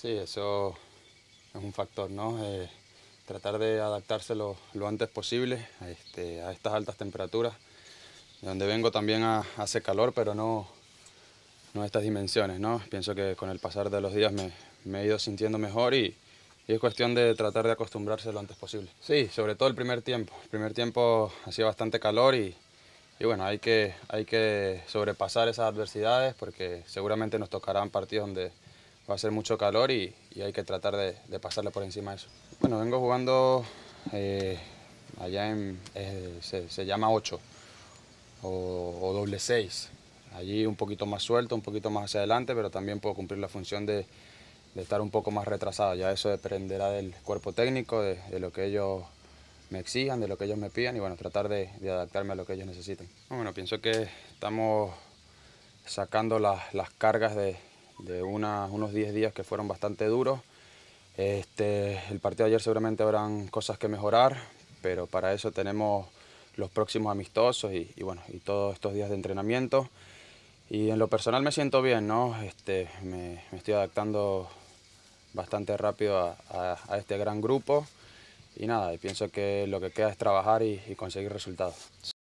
Sí, eso es un factor, ¿no? Eh, tratar de adaptarse lo, antes posible este, a estas altas temperaturas. De donde vengo también hace calor, pero no, no a estas dimensiones, ¿no? Pienso que con el pasar de los días me, me he ido sintiendo mejor y, es cuestión de tratar de acostumbrarse lo antes posible. Sí, sobre todo el primer tiempo. El primer tiempo hacía bastante calor y, y bueno, hay que, hay que sobrepasar esas adversidades porque seguramente nos tocarán partidos donde va a ser mucho calor y, hay que tratar de, pasarle por encima de eso. Bueno, vengo jugando eh, allá en, eh, se, llama 8 o, doble 6. Allí un poquito más suelto, un poquito más hacia adelante, pero también puedo cumplir la función de, estar un poco más retrasado. Ya eso dependerá del cuerpo técnico, de, lo que ellos me exijan, de lo que ellos me pidan y bueno, tratar de, adaptarme a lo que ellos necesiten. Bueno, pienso que estamos sacando las cargas de, de unos 10 días que fueron bastante duros. Este, el partido de ayer seguramente habrán cosas que mejorar, pero para eso tenemos los próximos amistosos y, bueno, y todos estos días de entrenamiento. Y en lo personal me siento bien, ¿no? Este, me, estoy adaptando bastante rápido a, este gran grupo y nada, y pienso que lo que queda es trabajar y, y conseguir resultados.